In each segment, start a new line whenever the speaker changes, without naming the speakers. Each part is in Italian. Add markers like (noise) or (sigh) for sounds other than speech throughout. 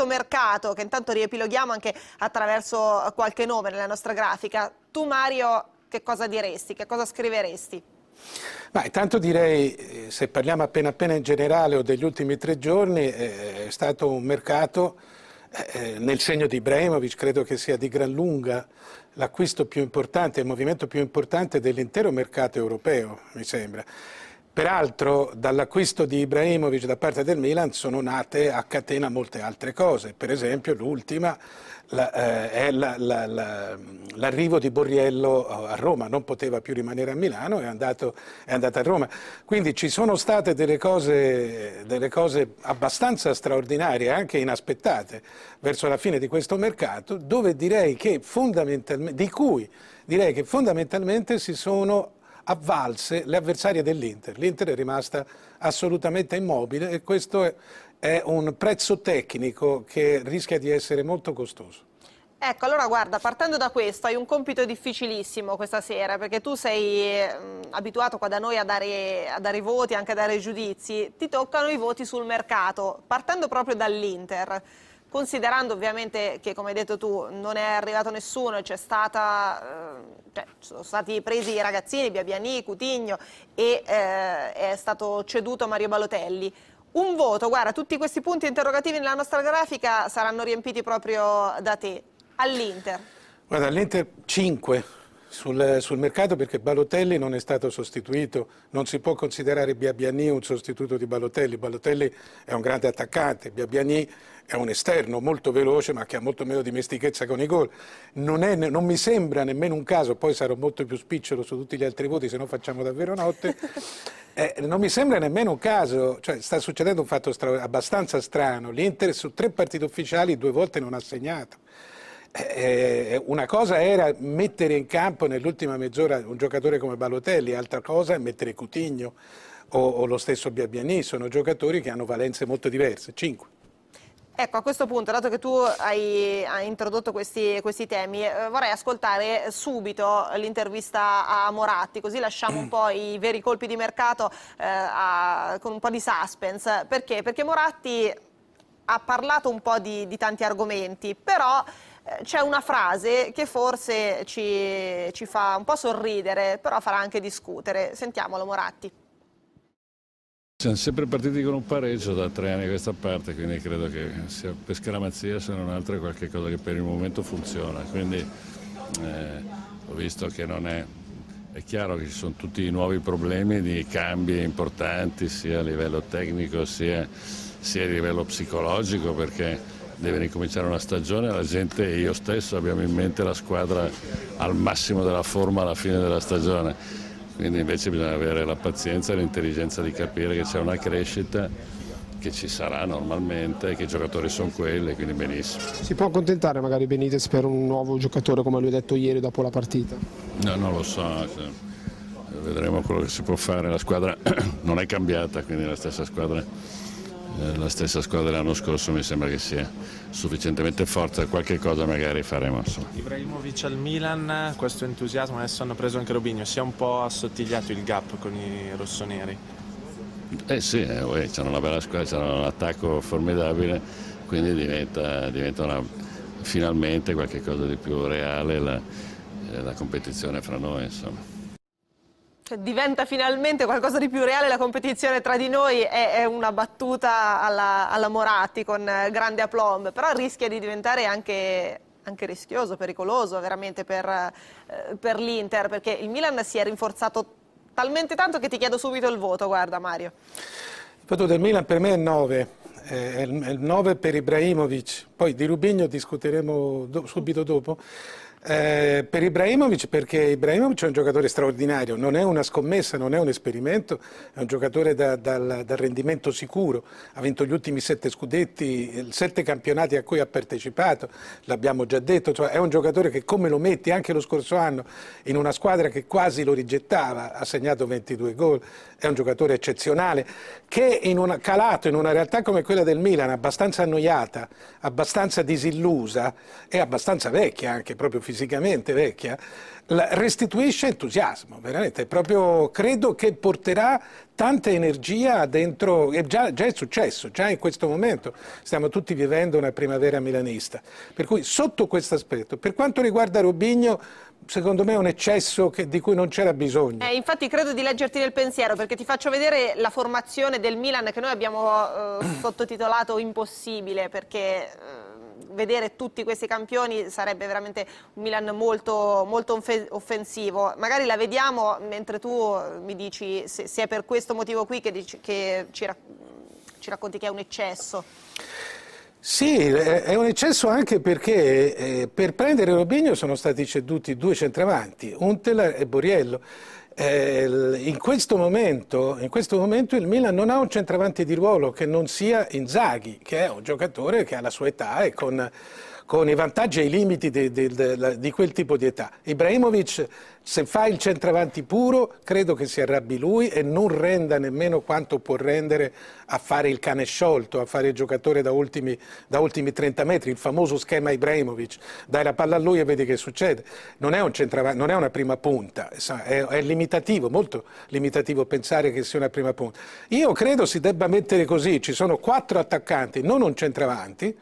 questo mercato, che intanto riepiloghiamo anche attraverso eh, qualche nome nella nostra grafica, tu Mario che cosa diresti, che cosa scriveresti?
Ma intanto direi, eh, se parliamo appena appena in generale o degli ultimi tre giorni, eh, è stato un mercato nel segno di Ibrahimovic, credo che sia di gran lunga l'acquisto più importante, il movimento più importante dell'intero mercato europeo, mi sembra. Peraltro dall'acquisto di Ibrahimovic da parte del Milan sono nate a catena molte altre cose, per esempio l'ultima la, eh, è l'arrivo la, la, di Borriello a Roma, non poteva più rimanere a Milano, è andato, è andato a Roma. Quindi ci sono state delle cose, delle cose abbastanza straordinarie, anche inaspettate, verso la fine di questo mercato, di cui direi che fondamentalmente si sono avvalse le avversarie dell'Inter. L'Inter è rimasta assolutamente immobile e questo è un prezzo tecnico che rischia di essere molto costoso.
Ecco, allora guarda, partendo da questo, hai un compito difficilissimo questa sera, perché tu sei mh, mm, abituato qua da noi a dare, a dare, voti, anche a dare giudizi, ti toccano i voti sul mercato, partendo proprio dall'Inter considerando ovviamente che come hai detto tu non è arrivato nessuno c'è stata eh, cioè, sono stati presi i ragazzini Biabiani, Cutigno e eh, è stato ceduto Mario Balotelli un voto, guarda tutti questi punti interrogativi nella nostra grafica saranno riempiti proprio da te all'Inter
guarda all'Inter 5 sul, sul, mercato perché Balotelli non è stato sostituito, non si può considerare Biabiani un sostituto di Balotelli, Balotelli è un grande attaccante, Biabiani è un esterno molto veloce ma che ha molto meno dimestichezza con i gol, non, è, non mi sembra nemmeno un caso, poi sarò molto più spicciolo su tutti gli altri voti se no facciamo davvero notte, (laughs) eh, non mi sembra nemmeno un caso, cioè, sta succedendo un fatto stra abbastanza strano, l'Inter su tre partite ufficiali due volte non ha segnato. Eh, eh, una cosa era mettere in campo nell'ultima mezz'ora un giocatore come Balotelli, altra cosa è mettere Cutigno o, o lo stesso Biabiani, sono giocatori che hanno valenze molto diverse, cinque. Ecco, a questo
punto, dato che tu hai, hai introdotto questi, questi temi, eh, vorrei ascoltare subito l'intervista a Moratti, così lasciamo un po' i veri colpi di mercato eh, a, con un po' di suspense. Perché? Perché Moratti ha parlato un po' di, di tanti argomenti, però eh, c'è una frase che forse ci, ci fa un po' sorridere, però farà anche discutere. Sentiamolo Moratti.
Siamo sempre partiti con un pareggio da tre anni a questa parte, quindi credo che sia per scaramazia se non altro qualche cosa che per il momento funziona. Quindi eh, ho visto che non è... È chiaro che ci sono tutti i nuovi problemi di cambi importanti sia a livello tecnico sia, sia a livello psicologico perché deve ricominciare una stagione, la gente e io stesso abbiamo in mente la squadra al massimo della forma alla fine della stagione, quindi invece bisogna avere la pazienza e l'intelligenza di capire che c'è una crescita che ci sarà normalmente, che i giocatori sono quelli, quindi benissimo.
Si può accontentare magari Benitez per un nuovo giocatore come lui ha detto ieri dopo la partita?
No, non lo so, cioè, vedremo quello che si può fare, la squadra (clears throat) non è cambiata, quindi è la stessa squadra eh, la stessa squadra dell'anno scorso mi sembra che sia sufficientemente forte, qualche cosa magari faremo. So.
Ibrahimovic al Milan, questo
entusiasmo, adesso hanno preso anche Robigno, si è un po' assottigliato il gap con i rossoneri?
Eh sì, eh, uè, una bella squadra, hanno un attacco formidabile, quindi diventa, diventa una, finalmente qualcosa di più reale la, eh, la competizione fra noi. Insomma.
Cioè, diventa finalmente qualcosa di più reale la competizione tra di noi è, è una battuta alla, alla, Morati con eh, grande aplomb, però rischia di diventare anche, anche rischioso, pericoloso veramente per, eh, per l'Inter, perché il Milan si è rinforzato talmente tanto che ti chiedo subito il voto, guarda Mario.
Il voto del Milan per me è 9, è il 9 per Ibrahimovic, poi di Rubigno discuteremo do, subito dopo. Eh, per Ibrahimovic, perché Ibrahimovic è un giocatore straordinario, non è una scommessa, non è un esperimento, è un giocatore da, dal, dal, rendimento sicuro, ha vinto gli ultimi sette scudetti, sette campionati a cui ha partecipato, l'abbiamo già detto, cioè è un giocatore che come lo metti anche lo scorso anno in una squadra che quasi lo rigettava, ha segnato 22 gol, è un giocatore eccezionale, che in una, calato in una realtà come quella del Milan, abbastanza annoiata, abbastanza disillusa e abbastanza vecchia anche proprio fisicamente vecchia, restituisce entusiasmo, veramente. Proprio credo che porterà tanta energia dentro, e già, già, è successo, già in questo momento stiamo tutti vivendo una primavera milanista. Per cui sotto questo aspetto, per quanto riguarda Robigno, secondo me è un eccesso che, di cui non c'era bisogno.
Eh, infatti credo di leggerti nel pensiero perché ti faccio vedere la formazione del Milan che noi abbiamo eh, sottotitolato impossibile perché... Eh vedere tutti questi campioni sarebbe veramente un Milan molto, molto offensivo. Magari la vediamo mentre tu mi dici se, se è per questo motivo qui che, dici, che ci, rac ci racconti che è un eccesso.
Sì, è un eccesso anche perché eh, per prendere Robinho sono stati ceduti due centravanti, Untela e Boriello. Eh, in questo, momento, in, questo momento, il Milan non ha un centravanti di ruolo che non sia Inzaghi, che è un giocatore che ha la sua età e con con i vantaggi e i limiti di, di, di quel tipo di età. Ibrahimovic, se fa il centravanti puro, credo che si arrabbi lui e non renda nemmeno quanto può rendere a fare il cane sciolto, a fare il giocatore da ultimi, da ultimi 30 metri, il famoso schema Ibrahimovic. Dai la palla a lui e vedi che succede. Non è, un non è una prima punta, è, è limitativo, molto limitativo pensare che sia una prima punta. Io credo si debba mettere così, ci sono quattro attaccanti, non un centravanti,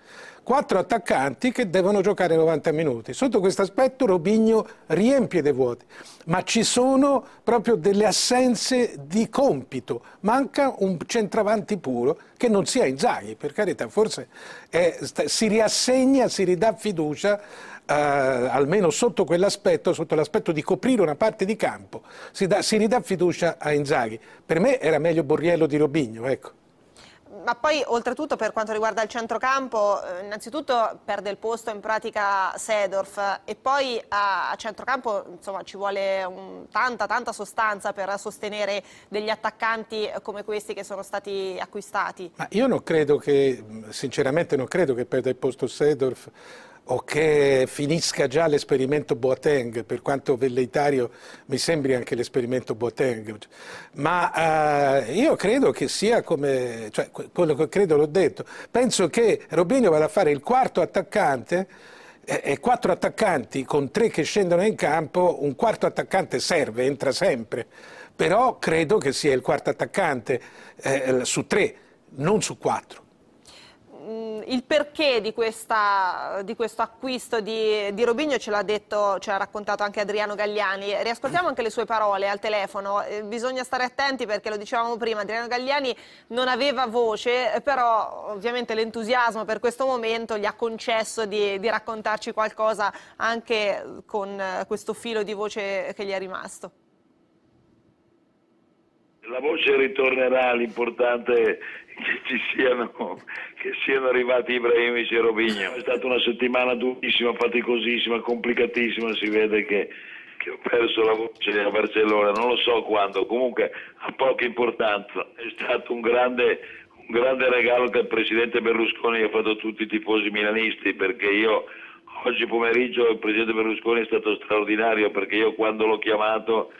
quattro attaccanti che devono giocare 90 minuti. Sotto questo aspetto Robigno riempie dei vuoti, ma ci sono proprio delle assenze di compito. Manca un centravanti puro che non sia Inzaghi, per carità, forse è, si riassegna, si ridà fiducia eh, almeno sotto quell'aspetto, sotto l'aspetto di coprire una parte di campo, si, dà, si ridà fiducia a Inzaghi. Per me era meglio Borriello di Robigno, ecco
ma poi oltretutto per quanto riguarda il centrocampo, eh, innanzitutto perde il posto in pratica Sedorf e poi a, a centrocampo insomma, ci vuole un, tanta, tanta sostanza per sostenere degli attaccanti eh, come questi che sono stati acquistati.
Ma io non credo che, sinceramente non credo che perda il posto Sedorf o che finisca già l'esperimento Boateng, per quanto velleitario mi sembri anche l'esperimento Boateng, ma eh, io credo che sia come, cioè, quello che credo l'ho detto, penso che Robinho vada a fare il quarto attaccante e quattro attaccanti con tre che scendono in campo, un quarto attaccante serve, entra sempre, però credo che sia il quarto attaccante eh, su tre, non su quattro.
Mm, il perché di, questa, di, questo acquisto di, di Robigno ce l'ha detto, ce l'ha raccontato anche Adriano Gagliani. Riascoltiamo anche le sue parole al telefono. Eh, bisogna stare attenti perché lo dicevamo prima, Adriano Gagliani non aveva voce, però ovviamente l'entusiasmo per questo momento gli ha concesso di, di raccontarci qualcosa anche con eh, questo filo di voce che gli è rimasto.
La voce ritornerà, l'importante che, ci siano, che siano arrivati Ibrahimic e Robigno. È stata una settimana durissima, faticosissima, complicatissima, si vede che, che ho perso la voce a Barcellona, non lo so quando, comunque ha poca importanza, è stato un grande, un grande regalo che il presidente Berlusconi ha fatto a tutti i tifosi milanisti perché io oggi pomeriggio il presidente Berlusconi è stato straordinario perché io quando l'ho chiamato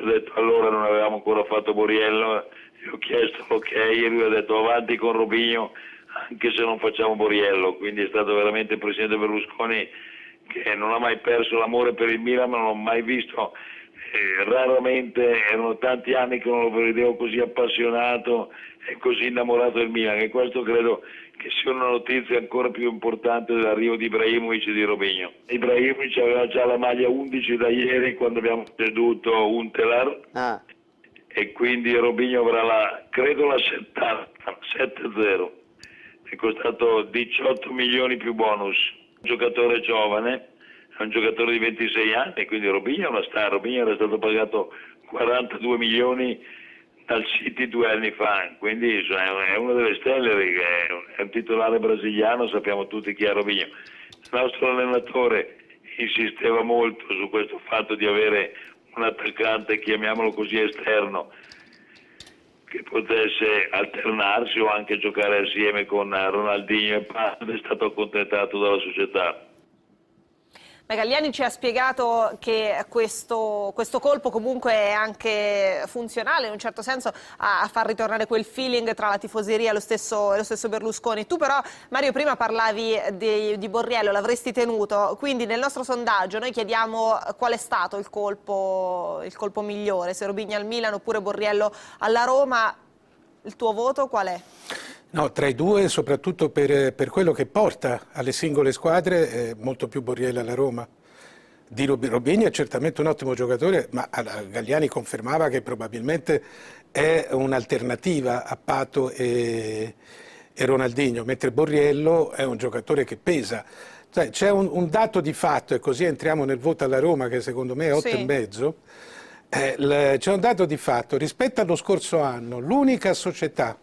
ho detto allora non avevamo ancora fatto Boriello gli ho chiesto ok e lui ha detto avanti con Robinho anche se non facciamo Boriello, quindi è stato veramente il presidente Berlusconi che non ha mai perso l'amore per il Milan, ma non l'ho mai visto, eh, raramente, erano tanti anni che non lo vedevo così appassionato e così innamorato del Milan e questo credo che sia una notizia ancora più importante dell'arrivo di Ibrahimovic e di Robinho. Ibrahimovic aveva già la maglia 11 da ieri quando abbiamo ceduto Untelar. Ah e quindi Robinho avrà la, credo la 7-0, è costato 18 milioni più bonus, un giocatore giovane, è un giocatore di 26 anni, quindi Robinho è una star, Robinho era stato pagato 42 milioni dal City due anni fa, quindi è una delle stelle, è un titolare brasiliano, sappiamo tutti chi è Robinho. Il nostro allenatore insisteva molto su questo fatto di avere un attaccante, chiamiamolo così, esterno, che potesse alternarsi o anche giocare assieme con Ronaldinho e Padre, è stato accontentato dalla società.
Megagliani ci ha spiegato che questo, questo, colpo comunque è anche funzionale in un certo senso a, a far ritornare quel feeling tra la tifoseria e lo stesso, lo stesso Berlusconi. Tu però Mario prima parlavi di, di Borriello, l'avresti tenuto, quindi nel nostro sondaggio noi chiediamo qual è stato il colpo, il colpo migliore, se Robigna al Milan oppure Borriello alla Roma, il tuo voto qual è?
No, tra i due, soprattutto per, per quello che porta alle singole squadre, eh, molto più Borriella alla Roma. Di Robini è certamente un ottimo giocatore, ma Gagliani confermava che probabilmente è un'alternativa a Pato e, e Ronaldinho, mentre Borriello è un giocatore che pesa. Cioè, c'è un, un, dato di fatto, e così entriamo nel voto alla Roma, che secondo me è 8,5. Sì. Eh, c'è un dato di fatto, rispetto allo scorso anno, l'unica società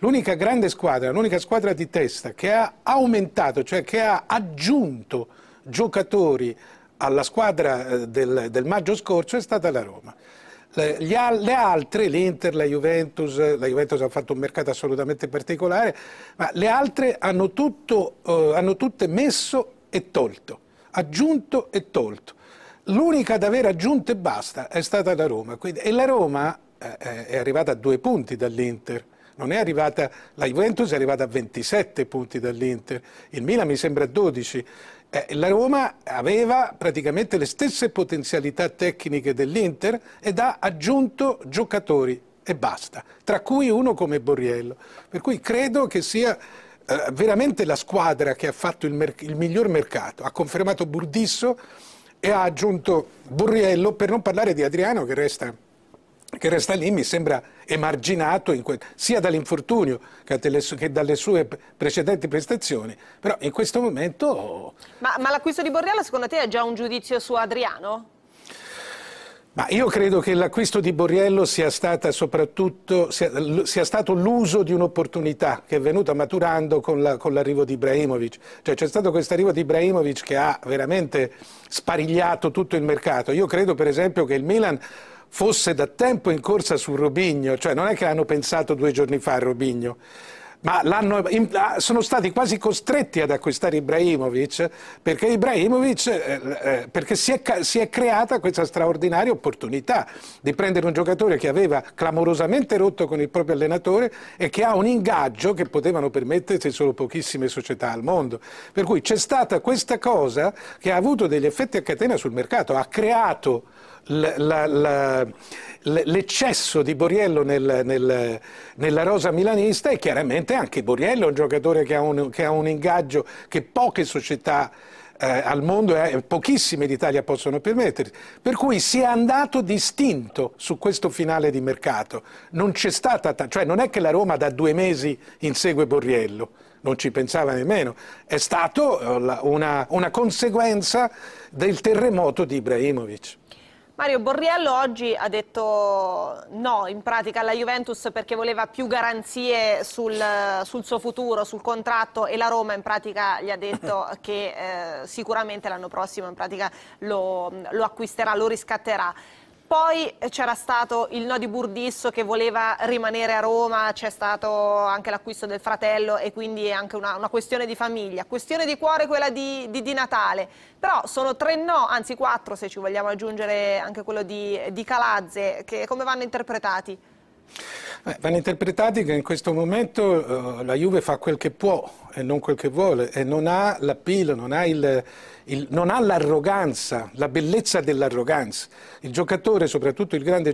l'unica grande squadra, l'unica squadra di testa che ha aumentato, cioè che ha aggiunto giocatori alla squadra eh, del, del maggio scorso è stata la Roma. Le, le altre, l'Inter, la Juventus, la Juventus ha fatto un mercato assolutamente particolare, ma le altre hanno, tutto, eh, hanno tutte messo e tolto, aggiunto e tolto. L'unica ad aver aggiunto e basta è stata la Roma. Quindi, e la Roma eh, eh è arrivata a due punti dall'Inter non è arrivata, la Juventus è arrivata a 27 punti dall'Inter, il Milan mi sembra a 12. Eh, la Roma aveva praticamente le stesse potenzialità tecniche dell'Inter ed ha aggiunto giocatori e basta, tra cui uno come Borriello. Per cui credo che sia eh, veramente la squadra che ha fatto il, il miglior mercato. Ha confermato Burdisso e ha aggiunto Borriello, per non parlare di Adriano che resta che resta lì mi sembra emarginato sia dall'infortunio che, dalle sue precedenti prestazioni, però in questo momento...
Ma, ma l'acquisto di Borriello secondo te è già un giudizio su Adriano?
Ma io credo che l'acquisto di Borriello sia, sia, sia stato l'uso di un'opportunità che è venuta maturando con, l'arrivo di Ibrahimovic. Cioè c'è stato questo arrivo di Ibrahimovic che ha veramente sparigliato tutto il mercato. Io credo per esempio che il Milan fosse da tempo in corsa su Robigno, cioè non è che hanno pensato due giorni fa a Robigno, ma sono stati quasi costretti ad acquistare Ibrahimovic perché, Ibrahimovic, eh, eh, perché si, è, si, è, creata questa straordinaria opportunità di prendere un giocatore che aveva clamorosamente rotto con il proprio allenatore e che ha un ingaggio che potevano permettersi solo pochissime società al mondo. Per cui c'è stata questa cosa che ha avuto degli effetti a catena sul mercato, ha creato l'eccesso di Boriello nel, nel, nella rosa milanista e chiaramente anche Boriello è un giocatore che ha un, che ha un ingaggio che poche società eh, al mondo e eh, pochissime d'Italia possono permettersi. Per cui si è andato distinto su questo finale di mercato. Non c'è stata, cioè non è che la Roma da due mesi insegue Borriello, non ci pensava nemmeno. È stata eh, una, una conseguenza del terremoto di Ibrahimovic.
Mario Borriello oggi ha detto no in pratica alla Juventus perché voleva più garanzie sul, sul suo futuro, sul contratto e la Roma in pratica gli ha detto (laughs) che eh, sicuramente l'anno prossimo in pratica lo, lo acquisterà, lo riscatterà. Poi c'era stato il no di Burdisso che voleva rimanere a Roma, c'è stato anche l'acquisto del fratello e quindi è anche una, una, questione di famiglia. Questione di cuore quella di, di, di, Natale, però sono tre no, anzi quattro se ci vogliamo aggiungere anche quello di, di Calazze, che come vanno interpretati?
Beh, vanno interpretati che in questo momento uh, la Juve fa quel che può e non quel che vuole e non ha la non ha il, il, non ha l'arroganza, la bellezza dell'arroganza. Il giocatore, soprattutto il grande